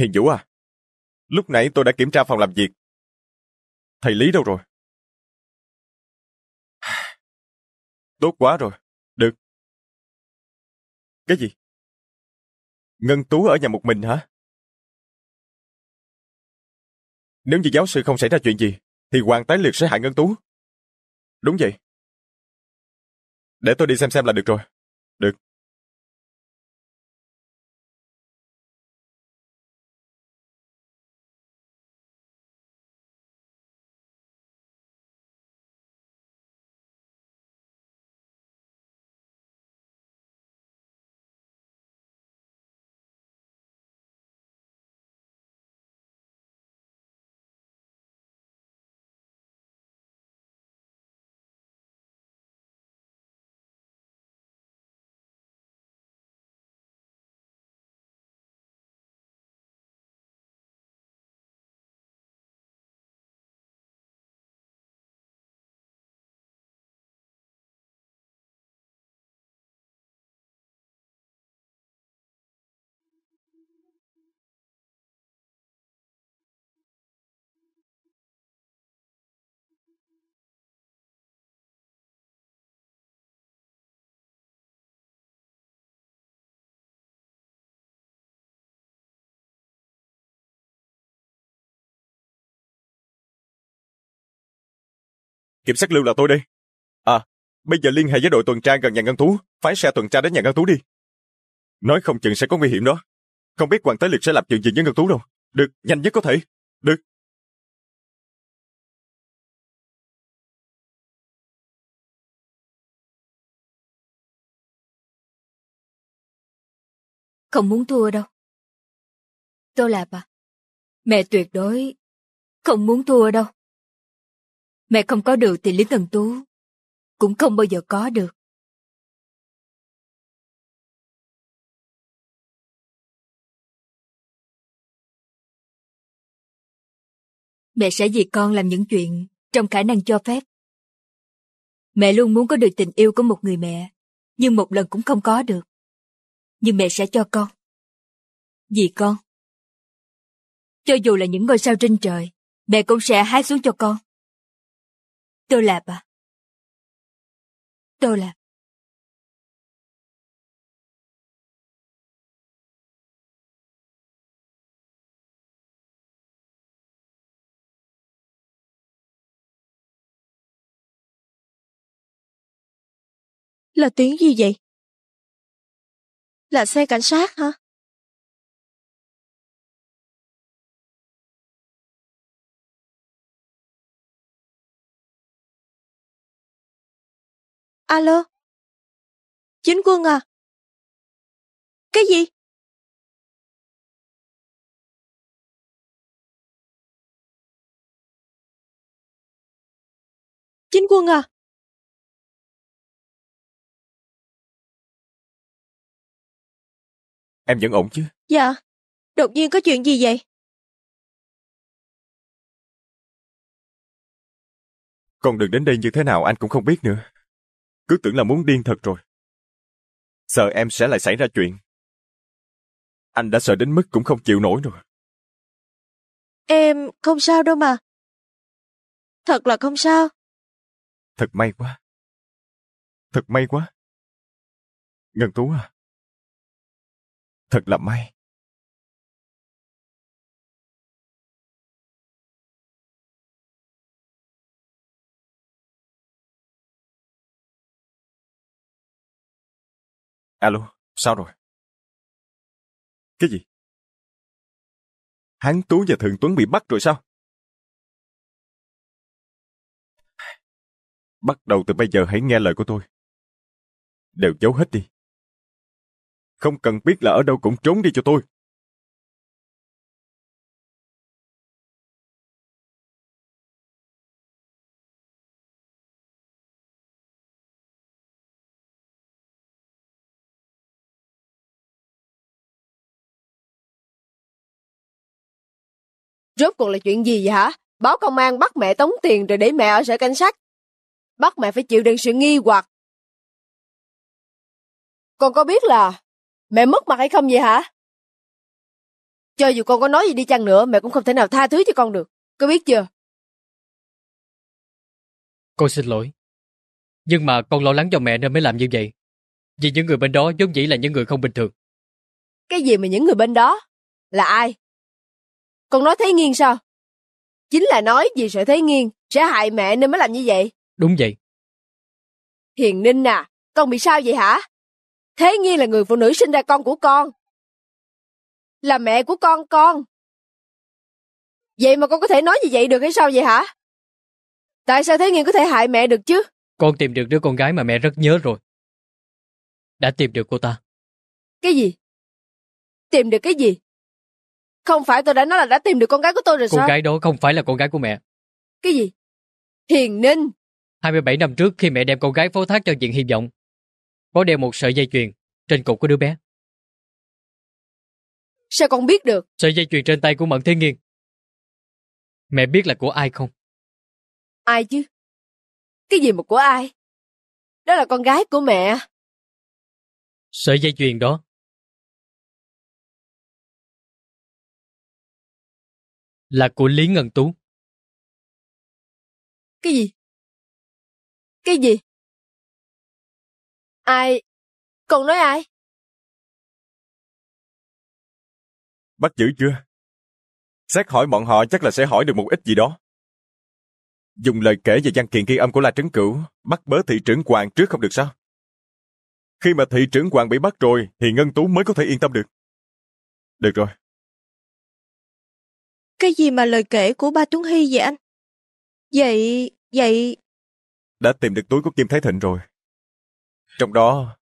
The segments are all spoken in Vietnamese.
Hiền Vũ à, lúc nãy tôi đã kiểm tra phòng làm việc. Thầy Lý đâu rồi? Tốt quá rồi, được. Cái gì? Ngân Tú ở nhà một mình hả? Nếu như giáo sư không xảy ra chuyện gì, thì Hoàng Tái Liệt sẽ hại Ngân Tú. Đúng vậy. Để tôi đi xem xem là được rồi. Được. Kiểm sát lưu là tôi đây. À, bây giờ liên hệ với đội tuần tra gần nhà ngân tú, phái xe tuần tra đến nhà ngân tú đi. Nói không chừng sẽ có nguy hiểm đó. Không biết Hoàng Tế Liệt sẽ làm chuyện gì với ngân tú đâu. Được, nhanh nhất có thể. Được. Không muốn thua đâu. Tô Lạp à, mẹ tuyệt đối không muốn thua đâu. Mẹ không có được thì Lý Thần Tú cũng không bao giờ có được. Mẹ sẽ vì con làm những chuyện trong khả năng cho phép. Mẹ luôn muốn có được tình yêu của một người mẹ, nhưng một lần cũng không có được. Nhưng mẹ sẽ cho con. Vì con. Cho dù là những ngôi sao trên trời, mẹ cũng sẽ hái xuống cho con. Tôi lạp à? Tôi lạp. Là tiếng gì vậy? Là xe cảnh sát hả? Alo? Chính quân à? Cái gì? Chính quân à? Em vẫn ổn chứ? Dạ. Đột nhiên có chuyện gì vậy? Còn đường đến đây như thế nào anh cũng không biết nữa cứ tưởng là muốn điên thật rồi. Sợ em sẽ lại xảy ra chuyện. Anh đã sợ đến mức cũng không chịu nổi rồi. Em không sao đâu mà. Thật là không sao. Thật may quá. Thật may quá. Ngân Tú à. Thật là may. Alo, sao rồi? Cái gì? Hán Tú và Thượng Tuấn bị bắt rồi sao? Bắt đầu từ bây giờ hãy nghe lời của tôi. Đều giấu hết đi. Không cần biết là ở đâu cũng trốn đi cho tôi. Rốt cuộc là chuyện gì vậy hả? Báo công an bắt mẹ tống tiền rồi để mẹ ở sở cảnh sát. Bắt mẹ phải chịu đựng sự nghi hoặc. Con có biết là mẹ mất mặt hay không vậy hả? Cho dù con có nói gì đi chăng nữa, mẹ cũng không thể nào tha thứ cho con được. Có biết chưa? Con xin lỗi. Nhưng mà con lo lắng cho mẹ nên mới làm như vậy. Vì những người bên đó vốn dĩ là những người không bình thường. Cái gì mà những người bên đó? Là ai? Con nói thấy nghiêng sao? Chính là nói vì sợ thấy nghiêng sẽ hại mẹ nên mới làm như vậy. Đúng vậy. Hiền Ninh à, con bị sao vậy hả? Thế nghiêng là người phụ nữ sinh ra con của con. Là mẹ của con con. Vậy mà con có thể nói như vậy được hay sao vậy hả? Tại sao Thế nghiêng có thể hại mẹ được chứ? Con tìm được đứa con gái mà mẹ rất nhớ rồi. Đã tìm được cô ta. Cái gì? Tìm được cái gì? Không phải tôi đã nói là đã tìm được con gái của tôi rồi con sao? Con gái đó không phải là con gái của mẹ. Cái gì? Hiền Ninh. 27 năm trước khi mẹ đem con gái phó thác cho diện hy vọng, có đeo một sợi dây chuyền trên cổ của đứa bé. Sao con biết được? Sợi dây chuyền trên tay của Mận Thiên Nghiên. Mẹ biết là của ai không? Ai chứ? Cái gì mà của ai? Đó là con gái của mẹ. Sợi dây chuyền đó là của Lý Ngân Tú. Cái gì? Cái gì? Ai? Còn nói ai? Bắt giữ chưa? Xét hỏi bọn họ chắc là sẽ hỏi được một ít gì đó. Dùng lời kể về văn kiện ghi âm của La Trấn Cửu, bắt bớ thị trưởng Hoàng trước không được sao? Khi mà thị trưởng Hoàng bị bắt rồi, thì Ngân Tú mới có thể yên tâm được. Được rồi, cái gì mà lời kể của ba Tuấn Hy vậy anh? Vậy, vậy... Đã tìm được túi của Kim Thái Thịnh rồi. Trong đó,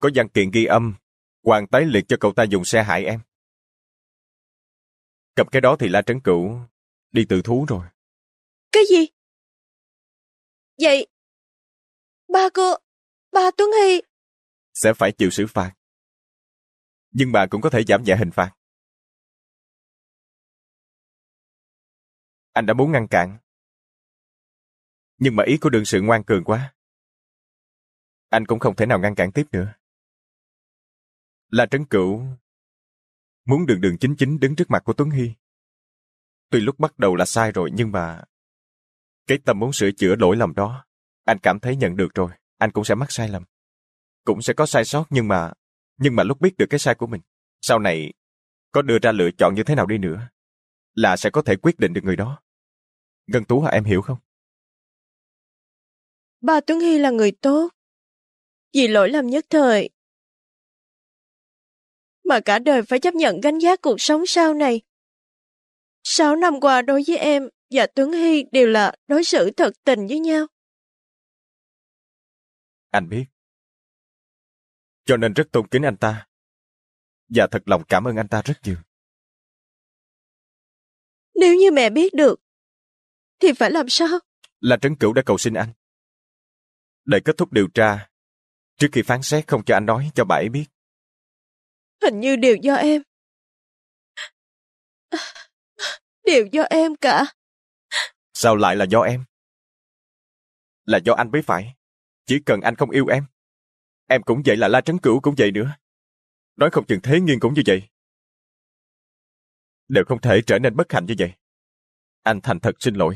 có văn kiện ghi âm, Hoàng tái liệt cho cậu ta dùng xe hại em. Cặp cái đó thì La Trấn Cửu đi tự thú rồi. Cái gì? Vậy, ba cô, ba Tuấn Hy... Sẽ phải chịu xử phạt. Nhưng bà cũng có thể giảm nhẹ hình phạt. anh đã muốn ngăn cản. Nhưng mà ý của đương sự ngoan cường quá. Anh cũng không thể nào ngăn cản tiếp nữa. Là Trấn Cửu muốn đường đường chính chính đứng trước mặt của Tuấn Hy. Tuy lúc bắt đầu là sai rồi nhưng mà cái tâm muốn sửa chữa lỗi lầm đó, anh cảm thấy nhận được rồi, anh cũng sẽ mắc sai lầm. Cũng sẽ có sai sót nhưng mà nhưng mà lúc biết được cái sai của mình, sau này có đưa ra lựa chọn như thế nào đi nữa là sẽ có thể quyết định được người đó. Ngân Tú hả em hiểu không? Ba Tuấn Hy là người tốt. Vì lỗi lầm nhất thời. Mà cả đời phải chấp nhận gánh giá cuộc sống sau này. Sáu năm qua đối với em và Tuấn Hy đều là đối xử thật tình với nhau. Anh biết. Cho nên rất tôn kính anh ta. Và thật lòng cảm ơn anh ta rất nhiều. Nếu như mẹ biết được, thì phải làm sao? Là Trấn Cửu đã cầu xin anh. Để kết thúc điều tra, trước khi phán xét không cho anh nói cho bà ấy biết. Hình như đều do em. Đều do em cả. Sao lại là do em? Là do anh mới phải. Chỉ cần anh không yêu em. Em cũng vậy là La Trấn Cửu cũng vậy nữa. Nói không chừng thế nghiêng cũng như vậy. Đều không thể trở nên bất hạnh như vậy. Anh thành thật xin lỗi.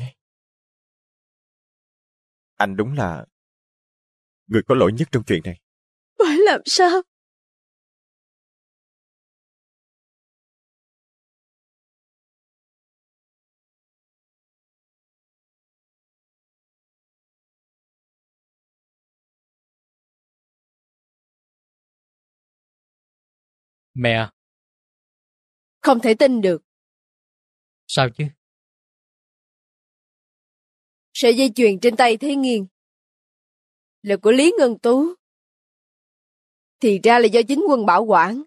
Anh đúng là người có lỗi nhất trong chuyện này. Phải làm sao? Mẹ. Không thể tin được. Sao chứ? Sợi dây chuyền trên tay thế nghiêng. Là của Lý Ngân Tú. Thì ra là do chính quân bảo quản.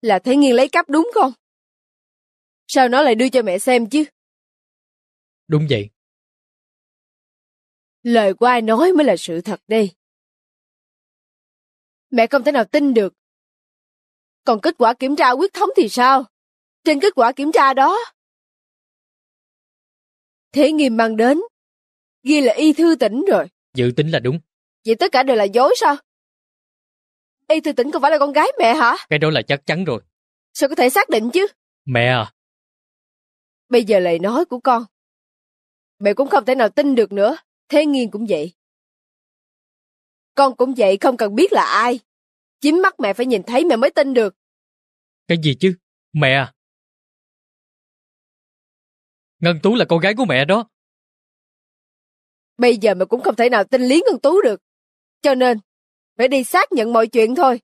Là thế nghiêng lấy cắp đúng không? Sao nó lại đưa cho mẹ xem chứ? Đúng vậy. Lời của ai nói mới là sự thật đây. Mẹ không thể nào tin được. Còn kết quả kiểm tra quyết thống thì sao? Trên kết quả kiểm tra đó, Thế nghiêm mang đến, ghi là y thư tỉnh rồi. Dự tính là đúng. Vậy tất cả đều là dối sao? Y thư tỉnh không phải là con gái mẹ hả? Cái đó là chắc chắn rồi. Sao có thể xác định chứ? Mẹ à. Bây giờ lời nói của con. Mẹ cũng không thể nào tin được nữa. Thế nghiên cũng vậy. Con cũng vậy không cần biết là ai. Chính mắt mẹ phải nhìn thấy mẹ mới tin được. Cái gì chứ? Mẹ à. Ngân Tú là con gái của mẹ đó. Bây giờ mà cũng không thể nào tin Lý Ngân Tú được. Cho nên, phải đi xác nhận mọi chuyện thôi.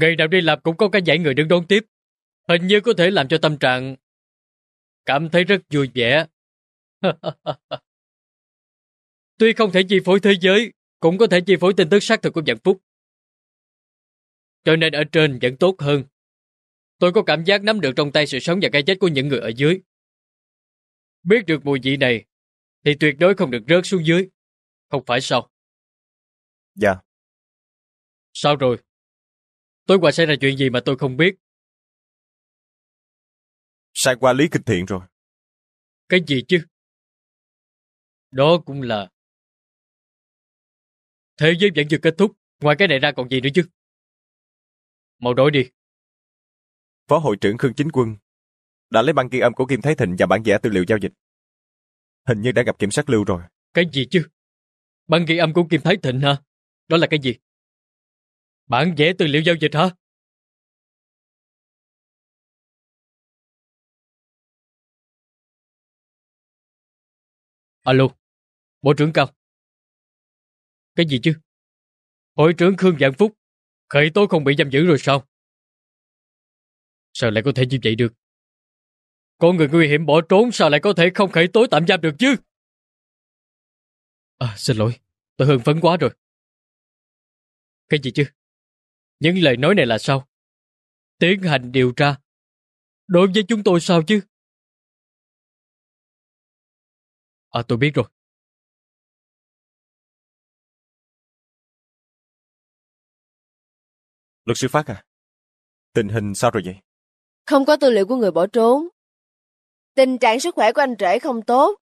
Ngày nào đi làm cũng có cái dãy người đứng đón tiếp. Hình như có thể làm cho tâm trạng cảm thấy rất vui vẻ. Tuy không thể chi phối thế giới, cũng có thể chi phối tin tức xác thực của vạn phúc. Cho nên ở trên vẫn tốt hơn. Tôi có cảm giác nắm được trong tay sự sống và cái chết của những người ở dưới. Biết được mùi vị này, thì tuyệt đối không được rớt xuống dưới. Không phải sao? Dạ. Sao rồi? Tối qua xảy ra chuyện gì mà tôi không biết? Sai qua Lý Kinh Thiện rồi. Cái gì chứ? Đó cũng là... Thế giới vẫn chưa kết thúc, ngoài cái này ra còn gì nữa chứ? Màu đổi đi. Phó hội trưởng Khương Chính Quân đã lấy băng ghi âm của Kim Thái Thịnh và bản vẽ tư liệu giao dịch. Hình như đã gặp kiểm sát lưu rồi. Cái gì chứ? Băng ghi âm của Kim Thái Thịnh hả? Đó là cái gì? bản vẽ tư liệu giao dịch hả? Alo, Bộ trưởng Cao. Cái gì chứ? Hội trưởng Khương Vạn Phúc, khởi tố không bị giam giữ rồi sao? Sao lại có thể như vậy được? có người nguy hiểm bỏ trốn sao lại có thể không khởi tố tạm giam được chứ? À, xin lỗi, tôi hưng phấn quá rồi. Cái gì chứ? Những lời nói này là sao? Tiến hành điều tra. Đối với chúng tôi sao chứ? À tôi biết rồi. Luật sư Phát à, tình hình sao rồi vậy? Không có tư liệu của người bỏ trốn. Tình trạng sức khỏe của anh rể không tốt,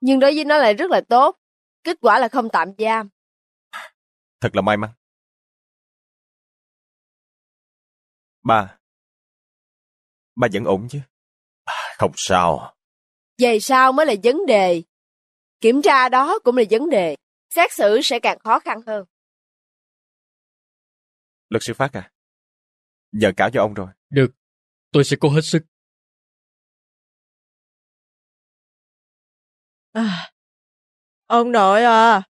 nhưng đối với nó lại rất là tốt. Kết quả là không tạm giam. Thật là may mắn. Ba. Ba vẫn ổn chứ? Không sao. Vậy sao mới là vấn đề. Kiểm tra đó cũng là vấn đề. Xét xử sẽ càng khó khăn hơn. Luật sư Phát à, giờ cả cho ông rồi. Được, tôi sẽ cố hết sức. À, ông nội à,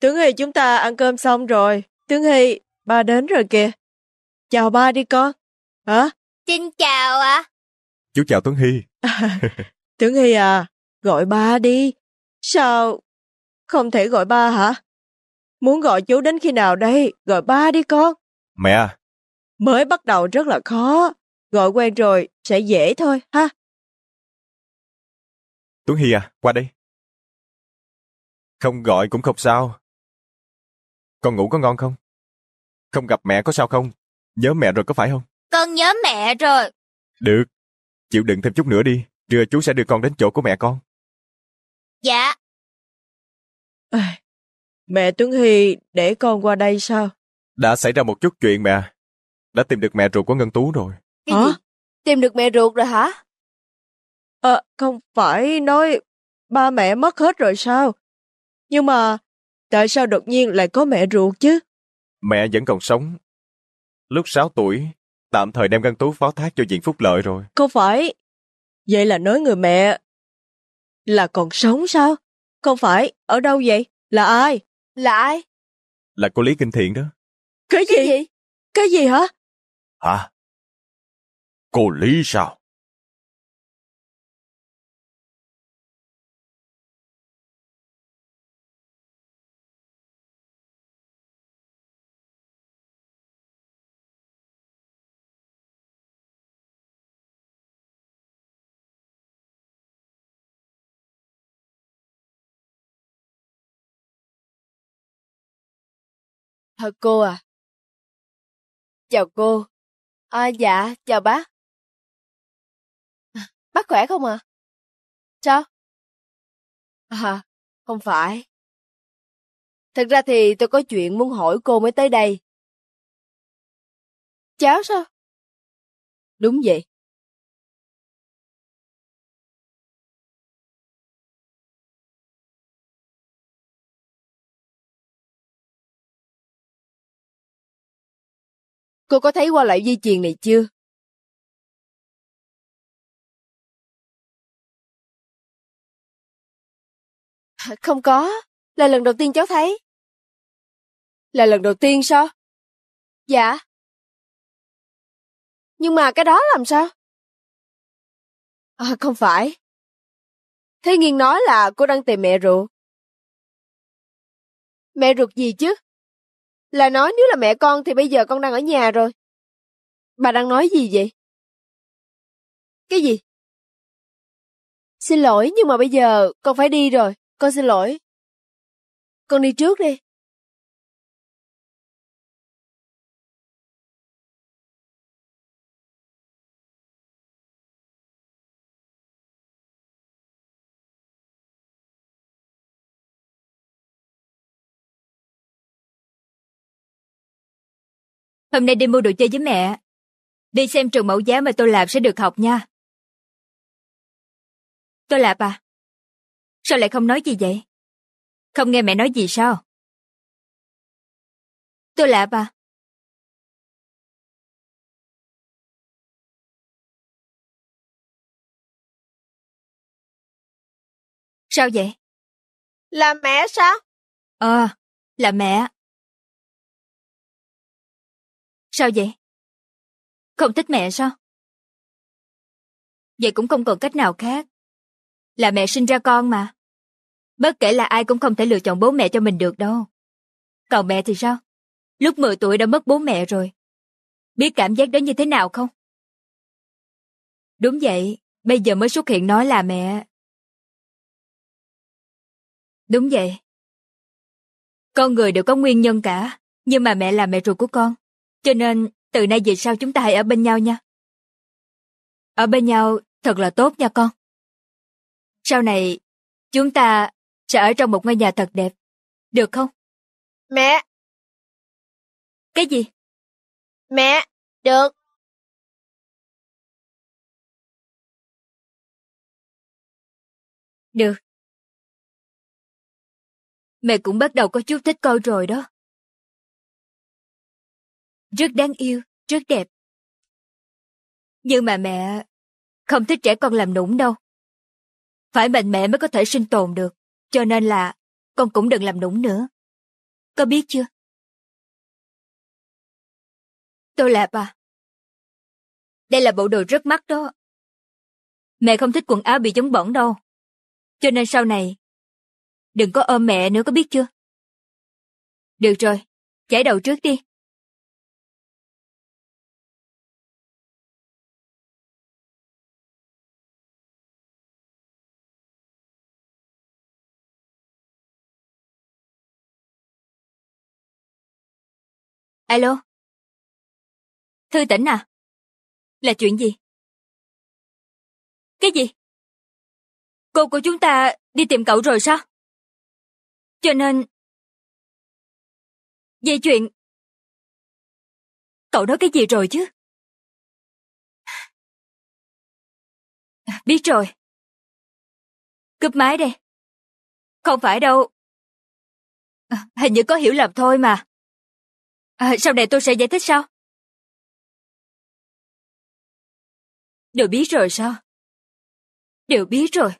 Tướng Hy chúng ta ăn cơm xong rồi. Tướng Hy, ba đến rồi kìa. Chào ba đi con. Hả? Xin chào ạ. Chú chào Tuấn Hy. Tuấn Hy à, gọi ba đi. Sao? Không thể gọi ba hả? Muốn gọi chú đến khi nào đây? Gọi ba đi con. Mẹ. À. Mới bắt đầu rất là khó. Gọi quen rồi sẽ dễ thôi ha. Tuấn Hy à, qua đây. Không gọi cũng không sao. Con ngủ có ngon không? Không gặp mẹ có sao không? Nhớ mẹ rồi có phải không? Con nhớ mẹ rồi. Được, chịu đựng thêm chút nữa đi. Trưa chú sẽ đưa con đến chỗ của mẹ con. Dạ. À, mẹ Tuấn Hy để con qua đây sao? Đã xảy ra một chút chuyện mẹ. Đã tìm được mẹ ruột của Ngân Tú rồi. Cái hả? Gì? Tìm được mẹ ruột rồi hả? à, không phải nói ba mẹ mất hết rồi sao? Nhưng mà tại sao đột nhiên lại có mẹ ruột chứ? Mẹ vẫn còn sống. Lúc 6 tuổi, tạm thời đem găng Tú phó thác cho diện phúc lợi rồi. Không phải. Vậy là nói người mẹ là còn sống sao? Không phải, ở đâu vậy? Là ai? Là ai? Là cô Lý Kinh Thiện đó. Cái gì? Cái gì, Cái gì hả? Hả? Cô Lý sao? Hả cô à? Chào cô. À, dạ, chào bác. Bác khỏe không ạ Sao? À, không phải. Thật ra thì tôi có chuyện muốn hỏi cô mới tới đây. Cháu sao? Đúng vậy. Cô có thấy qua lại dây chuyền này chưa? Không có, là lần đầu tiên cháu thấy. Là lần đầu tiên sao? Dạ. Nhưng mà cái đó làm sao? À, không phải. Thế Nghiên nói là cô đang tìm mẹ ruột. Mẹ ruột gì chứ? Là nói nếu là mẹ con thì bây giờ con đang ở nhà rồi. Bà đang nói gì vậy? Cái gì? Xin lỗi nhưng mà bây giờ con phải đi rồi, con xin lỗi. Con đi trước đi. Hôm nay đi mua đồ chơi với mẹ. Đi xem trường mẫu giáo mà tôi làm sẽ được học nha. Tôi lạp à? Sao lại không nói gì vậy? Không nghe mẹ nói gì sao? Tôi lạp à? Sao vậy? Là mẹ sao? Ờ, là mẹ. Sao vậy? Không thích mẹ sao? Vậy cũng không còn cách nào khác. Là mẹ sinh ra con mà. Bất kể là ai cũng không thể lựa chọn bố mẹ cho mình được đâu. Còn mẹ thì sao? Lúc 10 tuổi đã mất bố mẹ rồi. Biết cảm giác đó như thế nào không? Đúng vậy, bây giờ mới xuất hiện nói là mẹ. Đúng vậy. Con người đều có nguyên nhân cả, nhưng mà mẹ là mẹ ruột của con, cho nên, từ nay về sau chúng ta hãy ở bên nhau nha. Ở bên nhau thật là tốt nha con. Sau này, chúng ta sẽ ở trong một ngôi nhà thật đẹp. Được không? Mẹ! Cái gì? Mẹ! Được! Được. Mẹ cũng bắt đầu có chút thích con rồi đó rất đáng yêu, rất đẹp. Nhưng mà mẹ không thích trẻ con làm nũng đâu. Phải mạnh mẽ mới có thể sinh tồn được, cho nên là con cũng đừng làm nũng nữa. Có biết chưa? Tôi lạp à. Đây là bộ đồ rất mắc đó. Mẹ không thích quần áo bị giống bẩn đâu. Cho nên sau này, đừng có ôm mẹ nữa có biết chưa? Được rồi, chải đầu trước đi, Alo? Thư tỉnh à? Là chuyện gì? Cái gì? Cô của chúng ta đi tìm cậu rồi sao? Cho nên... Về chuyện... Cậu nói cái gì rồi chứ? Biết rồi. Cúp máy đây. Không phải đâu. Hình như có hiểu lầm thôi mà. À, sau này tôi sẽ giải thích sao? Đều biết rồi sao? Đều biết rồi.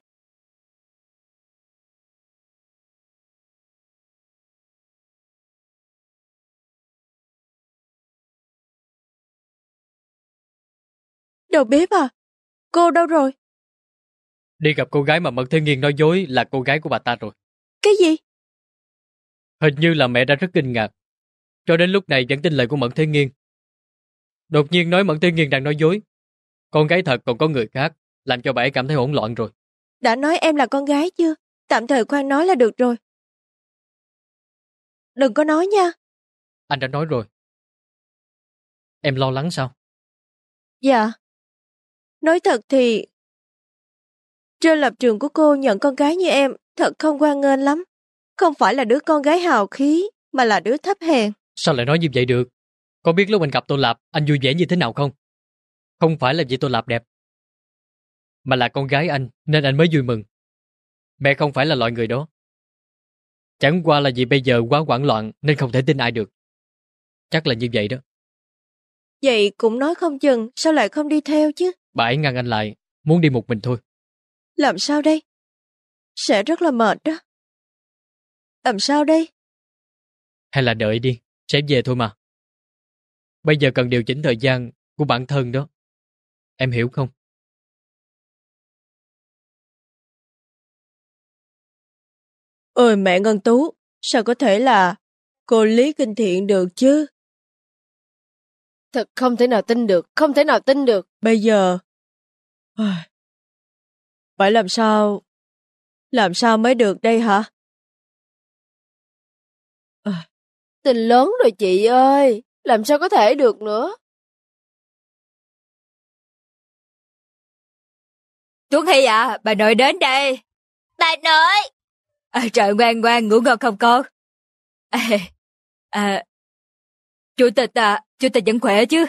Đầu bếp à, cô đâu rồi? Đi gặp cô gái mà Mận Thiên Nghiên nói dối là cô gái của bà ta rồi. Cái gì? Hình như là mẹ đã rất kinh ngạc cho đến lúc này vẫn tin lời của Mẫn Thế Nghiên. Đột nhiên nói Mẫn Thế Nghiên đang nói dối. Con gái thật còn có người khác, làm cho bà ấy cảm thấy hỗn loạn rồi. Đã nói em là con gái chưa? Tạm thời khoan nói là được rồi. Đừng có nói nha. Anh đã nói rồi. Em lo lắng sao? Dạ. Nói thật thì... Trên lập trường của cô nhận con gái như em thật không quan nghênh lắm. Không phải là đứa con gái hào khí, mà là đứa thấp hèn. Sao lại nói như vậy được? Có biết lúc anh gặp tôi Lạp, anh vui vẻ như thế nào không? Không phải là vì tôi Lạp đẹp, mà là con gái anh nên anh mới vui mừng. Mẹ không phải là loại người đó. Chẳng qua là vì bây giờ quá hoảng loạn nên không thể tin ai được. Chắc là như vậy đó. Vậy cũng nói không chừng, sao lại không đi theo chứ? Bà ấy ngăn anh lại, muốn đi một mình thôi. Làm sao đây? Sẽ rất là mệt đó. Làm sao đây? Hay là đợi đi, sẽ về thôi mà. Bây giờ cần điều chỉnh thời gian của bản thân đó. Em hiểu không? Ôi mẹ Ngân Tú, sao có thể là cô Lý Kinh Thiện được chứ? Thật không thể nào tin được, không thể nào tin được. Bây giờ... Phải làm sao? Làm sao mới được đây hả? Tình lớn rồi chị ơi, làm sao có thể được nữa. Tuấn Hy à, bà nội đến đây. Bà nội! À, trời ngoan ngoan, ngủ ngon không con? À, à, chủ tịch à, chủ tịch vẫn khỏe chứ?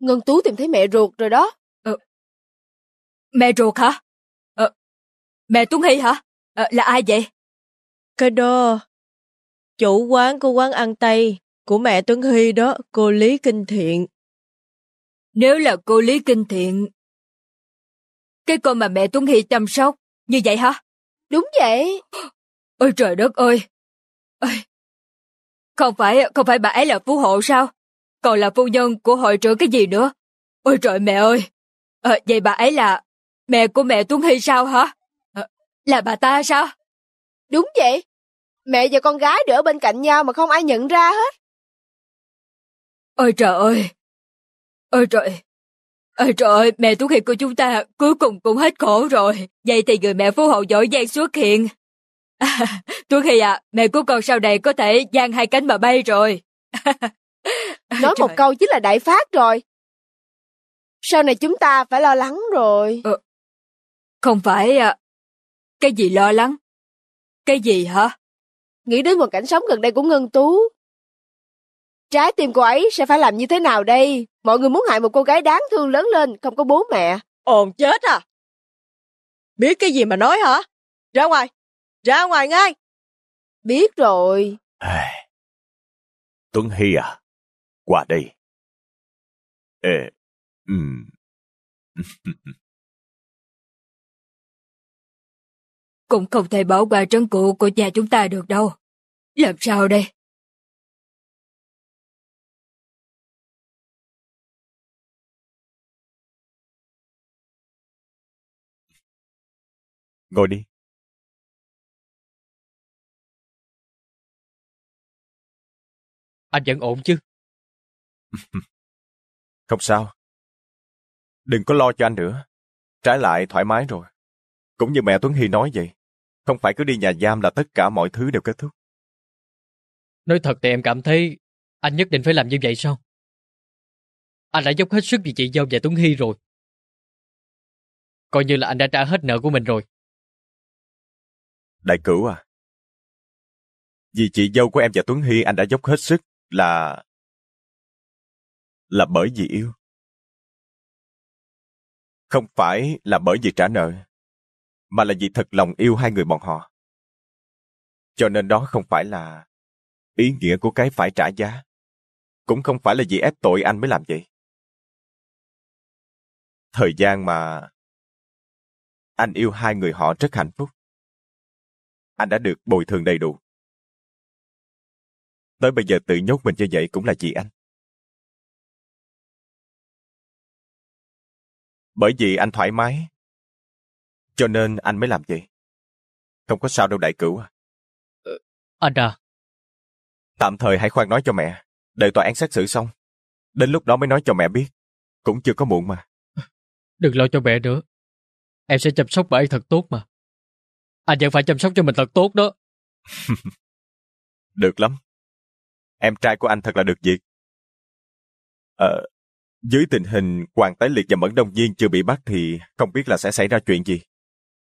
Ngân Tú tìm thấy mẹ ruột rồi đó. Ờ, mẹ ruột hả? Ờ, mẹ Tuấn Hy hả? Ờ, là ai vậy? Cơ đô. Chủ quán của quán ăn Tây, của mẹ Tuấn Hy đó, cô Lý Kinh Thiện. Nếu là cô Lý Kinh Thiện, cái con mà mẹ Tuấn Hy chăm sóc, như vậy hả? Đúng vậy. Ôi trời đất ơi. Ôi. Không phải, không phải bà ấy là phú hộ sao? Còn là phu nhân của hội trưởng cái gì nữa? Ôi trời mẹ ơi. À, vậy bà ấy là mẹ của mẹ Tuấn Hy sao hả? À, là bà ta sao? Đúng vậy, Mẹ và con gái đỡ bên cạnh nhau mà không ai nhận ra hết. Ôi trời ơi! Ôi trời! Ôi trời ơi, mẹ tú hiệp của chúng ta cuối cùng cũng hết khổ rồi. Vậy thì người mẹ phú hậu giỏi giang xuất hiện. À, Tuấn ạ, à, mẹ của con sau này có thể giang hai cánh mà bay rồi. Nói trời. một câu chính là đại phát rồi. Sau này chúng ta phải lo lắng rồi. Ờ, không phải... À, cái gì lo lắng? Cái gì hả? nghĩ đến hoàn cảnh sống gần đây của Ngân Tú. Trái tim cô ấy sẽ phải làm như thế nào đây? Mọi người muốn hại một cô gái đáng thương lớn lên, không có bố mẹ. Ồn chết à! Biết cái gì mà nói hả? Ra ngoài! Ra ngoài ngay! Biết rồi. Tuấn Hy à, qua đây. Ê, ừm. cũng không thể bảo qua trấn cụ của nhà chúng ta được đâu. Làm sao đây? Ngồi đi. Anh vẫn ổn chứ? Không sao. Đừng có lo cho anh nữa. Trái lại thoải mái rồi. Cũng như mẹ Tuấn Hy nói vậy. Không phải cứ đi nhà giam là tất cả mọi thứ đều kết thúc. Nói thật thì em cảm thấy anh nhất định phải làm như vậy sao? Anh đã dốc hết sức vì chị Dâu và Tuấn Hy rồi. Coi như là anh đã trả hết nợ của mình rồi. Đại cửu à, vì chị dâu của em và Tuấn Hy anh đã dốc hết sức là... là bởi vì yêu. Không phải là bởi vì trả nợ mà là vì thật lòng yêu hai người bọn họ. Cho nên đó không phải là ý nghĩa của cái phải trả giá. Cũng không phải là vì ép tội anh mới làm vậy. Thời gian mà anh yêu hai người họ rất hạnh phúc. Anh đã được bồi thường đầy đủ. Tới bây giờ tự nhốt mình như vậy cũng là vì anh. Bởi vì anh thoải mái, cho nên anh mới làm vậy. Không có sao đâu đại cửu. Ừ, anh à. Tạm thời hãy khoan nói cho mẹ, đợi tòa án xét xử xong. Đến lúc đó mới nói cho mẹ biết, cũng chưa có muộn mà. Đừng lo cho mẹ nữa. Em sẽ chăm sóc bà ấy thật tốt mà. Anh vẫn phải chăm sóc cho mình thật tốt đó. được lắm. Em trai của anh thật là được việc. Ờ, dưới tình hình Hoàng Tái Liệt và Mẫn Đông Nhiên chưa bị bắt thì không biết là sẽ xảy ra chuyện gì.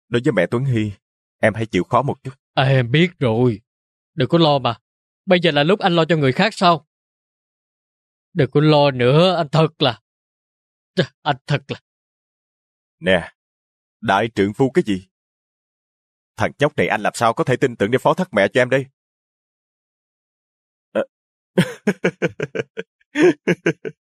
Đối với mẹ Tuấn Hy, em hãy chịu khó một chút. À, em biết rồi. Đừng có lo mà. Bây giờ là lúc anh lo cho người khác sao? Đừng có lo nữa, anh thật là... Trời, anh thật là... Nè, đại trưởng phu cái gì? Thằng nhóc này anh làm sao có thể tin tưởng để phó thác mẹ cho em đây? Ờ.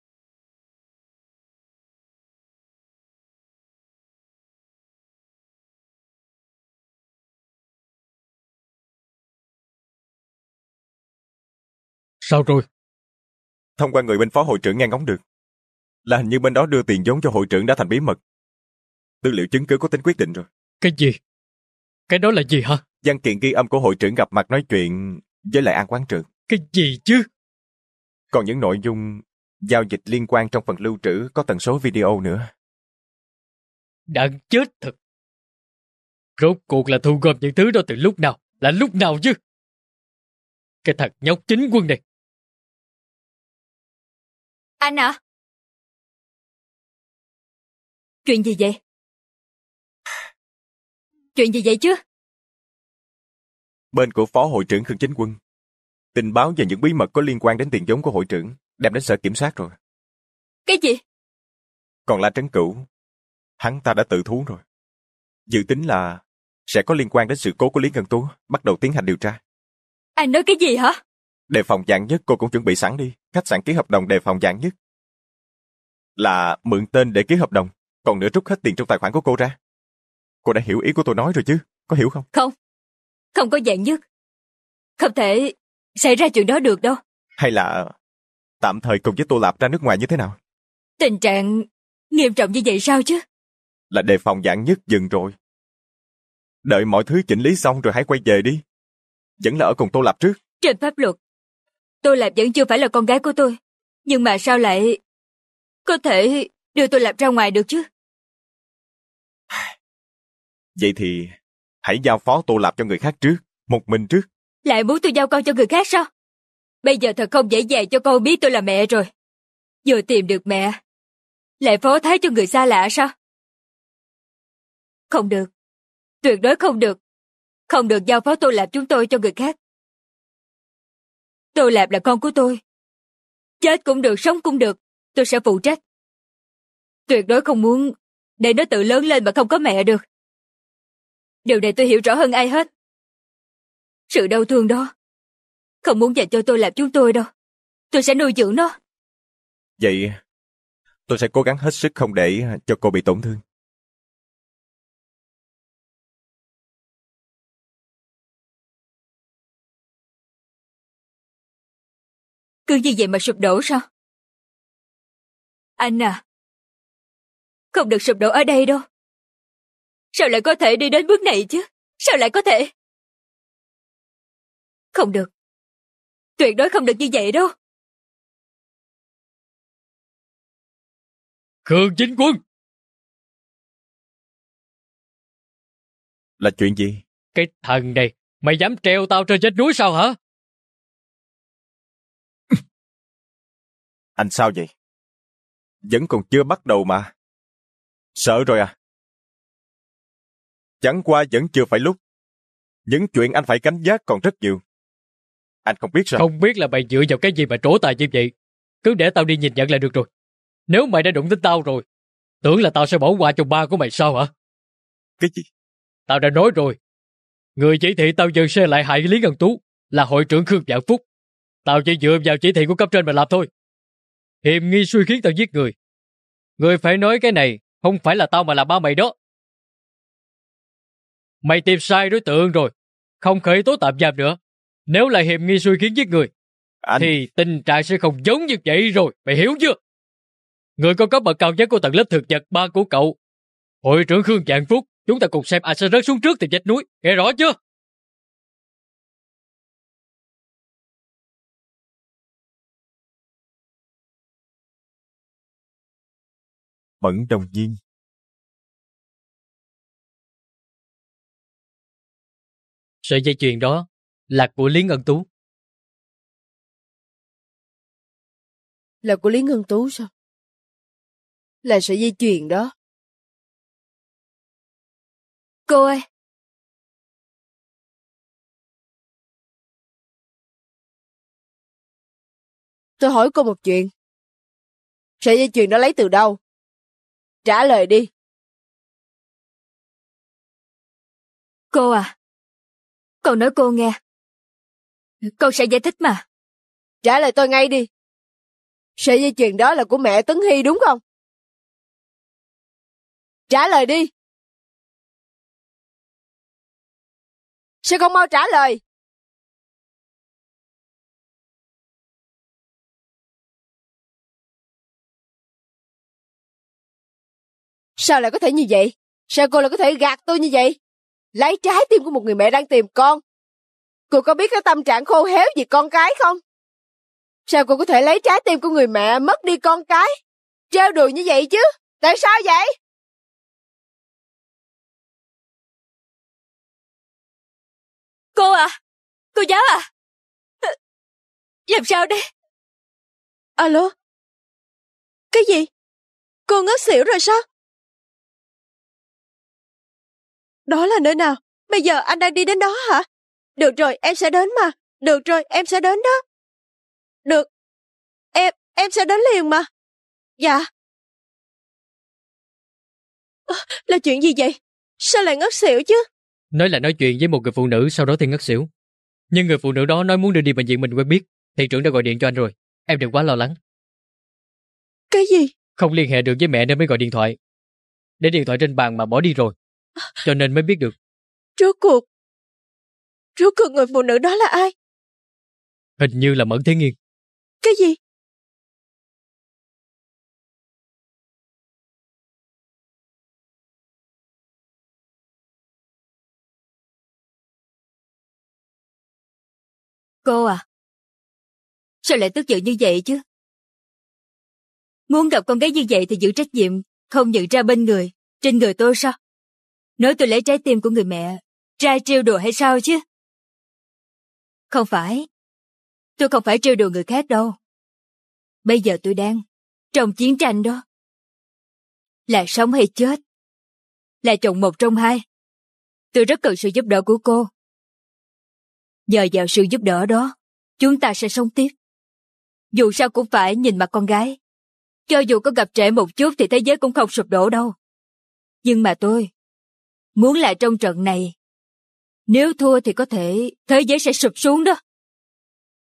Sao rồi? Thông qua người bên phó hội trưởng nghe ngóng được, là hình như bên đó đưa tiền vốn cho hội trưởng đã thành bí mật. Tư liệu chứng cứ có tính quyết định rồi. Cái gì? Cái đó là gì hả? Văn kiện ghi âm của hội trưởng gặp mặt nói chuyện với lại an quán trưởng. Cái gì chứ? Còn những nội dung giao dịch liên quan trong phần lưu trữ có tần số video nữa. Đặng chết thật. Rốt cuộc là thu gom những thứ đó từ lúc nào? Là lúc nào chứ? Cái thằng nhóc chính quân này anh à? Chuyện gì vậy? Chuyện gì vậy chứ? Bên của Phó Hội trưởng Khương Chính Quân, tình báo về những bí mật có liên quan đến tiền giống của hội trưởng đem đến sở kiểm soát rồi. Cái gì? Còn La Trấn Cửu, hắn ta đã tự thú rồi. Dự tính là sẽ có liên quan đến sự cố của Lý Ngân Tú, bắt đầu tiến hành điều tra. Anh nói cái gì hả? Đề phòng dạng nhất cô cũng chuẩn bị sẵn đi, khách sạn ký hợp đồng đề phòng dạng nhất. Là mượn tên để ký hợp đồng, còn nữa rút hết tiền trong tài khoản của cô ra. Cô đã hiểu ý của tôi nói rồi chứ, có hiểu không? Không, không có dạng nhất. Không thể xảy ra chuyện đó được đâu. Hay là tạm thời cùng với tôi Lạp ra nước ngoài như thế nào? Tình trạng nghiêm trọng như vậy sao chứ? Là đề phòng dạng nhất dừng rồi. Đợi mọi thứ chỉnh lý xong rồi hãy quay về đi. Vẫn là ở cùng tôi Lạp trước. Trên pháp luật, Tôi Lạp vẫn chưa phải là con gái của tôi. Nhưng mà sao lại... Có thể đưa tôi Lạp ra ngoài được chứ? Vậy thì hãy giao phó Tô Lạp cho người khác trước, một mình trước. Lại muốn tôi giao con cho người khác sao? Bây giờ thật không dễ dàng cho con biết tôi là mẹ rồi. Vừa tìm được mẹ, lại phó thái cho người xa lạ sao? Không được. Tuyệt đối không được. Không được giao phó Tô Lạp chúng tôi cho người khác. Tôi Lạp là con của tôi. Chết cũng được, sống cũng được, tôi sẽ phụ trách. Tuyệt đối không muốn để nó tự lớn lên mà không có mẹ được. Điều này tôi hiểu rõ hơn ai hết. Sự đau thương đó, không muốn dành cho tôi Lạp chúng tôi đâu. Tôi sẽ nuôi dưỡng nó. Vậy, tôi sẽ cố gắng hết sức không để cho cô bị tổn thương. cứ như vậy mà sụp đổ sao? Anh à, không được sụp đổ ở đây đâu. Sao lại có thể đi đến bước này chứ? Sao lại có thể? Không được. Tuyệt đối không được như vậy đâu. Khương Chính Quân! Là chuyện gì? Cái thần này, mày dám treo tao trên vách núi sao hả? Anh sao vậy? Vẫn còn chưa bắt đầu mà. Sợ rồi à? Chẳng qua vẫn chưa phải lúc. Những chuyện anh phải cảnh giác còn rất nhiều. Anh không biết sao? Không biết là mày dựa vào cái gì mà trổ tài như vậy. Cứ để tao đi nhìn nhận là được rồi. Nếu mày đã đụng đến tao rồi, tưởng là tao sẽ bỏ qua cho ba của mày sao hả? Cái gì? Tao đã nói rồi. Người chỉ thị tao dừng xe lại hại Lý Ngân Tú là hội trưởng Khương Vạn Phúc. Tao chỉ dựa vào chỉ thị của cấp trên mà làm thôi. Hiềm nghi suy khiến tao giết người. Người phải nói cái này, không phải là tao mà là ba mày đó. Mày tìm sai đối tượng rồi, không khởi tố tạm giam nữa. Nếu là Hiềm nghi suy khiến giết người, Anh... thì tình trạng sẽ không giống như vậy rồi, mày hiểu chưa? Người có cấp bậc cao nhất của tầng lớp thực vật ba của cậu. Hội trưởng Khương Dạng Phúc, chúng ta cùng xem ai sẽ rớt xuống trước từ vách núi, nghe rõ chưa? bẩn đồng nhiên Sợi dây chuyền đó là của Lý Ngân Tú. Là của Lý Ngân Tú sao? Là sợi dây chuyền đó. Cô ơi! Tôi hỏi cô một chuyện. Sợi dây chuyền đó lấy từ đâu? Trả lời đi. Cô à, con nói cô nghe. Con sẽ giải thích mà. Trả lời tôi ngay đi. Sợi dây chuyền đó là của mẹ Tấn Hy đúng không? Trả lời đi. Sao con mau trả lời? Sao lại có thể như vậy? Sao cô lại có thể gạt tôi như vậy? Lấy trái tim của một người mẹ đang tìm con. Cô có biết cái tâm trạng khô héo vì con cái không? Sao cô có thể lấy trái tim của người mẹ mất đi con cái? Treo đùa như vậy chứ? Tại sao vậy? Cô à, cô giáo à. Làm sao đây? Alo? Cái gì? Cô ngất xỉu rồi sao? Đó là nơi nào? Bây giờ anh đang đi đến đó hả? Được rồi, em sẽ đến mà. Được rồi, em sẽ đến đó. Được. Em, em sẽ đến liền mà. Dạ. là chuyện gì vậy? Sao lại ngất xỉu chứ? Nói là nói chuyện với một người phụ nữ sau đó thì ngất xỉu. Nhưng người phụ nữ đó nói muốn đưa đi bệnh viện mình quen biết. Thị trưởng đã gọi điện cho anh rồi. Em đừng quá lo lắng. Cái gì? Không liên hệ được với mẹ nên mới gọi điện thoại. Để điện thoại trên bàn mà bỏ đi rồi. Cho nên mới biết được. Rốt cuộc, rốt cuộc người phụ nữ đó là ai? Hình như là Mẫn Thế Nghiên. Cái gì? Cô à, sao lại tức giận như vậy chứ? Muốn gặp con gái như vậy thì giữ trách nhiệm, không nhận ra bên người, trên người tôi sao? Nói tôi lấy trái tim của người mẹ, ra trêu đùa hay sao chứ? Không phải. Tôi không phải trêu đùa người khác đâu. Bây giờ tôi đang trong chiến tranh đó. Là sống hay chết? Là chọn một trong hai. Tôi rất cần sự giúp đỡ của cô. Nhờ vào sự giúp đỡ đó, chúng ta sẽ sống tiếp. Dù sao cũng phải nhìn mặt con gái. Cho dù có gặp trễ một chút thì thế giới cũng không sụp đổ đâu. Nhưng mà tôi Muốn là trong trận này, nếu thua thì có thể thế giới sẽ sụp xuống đó.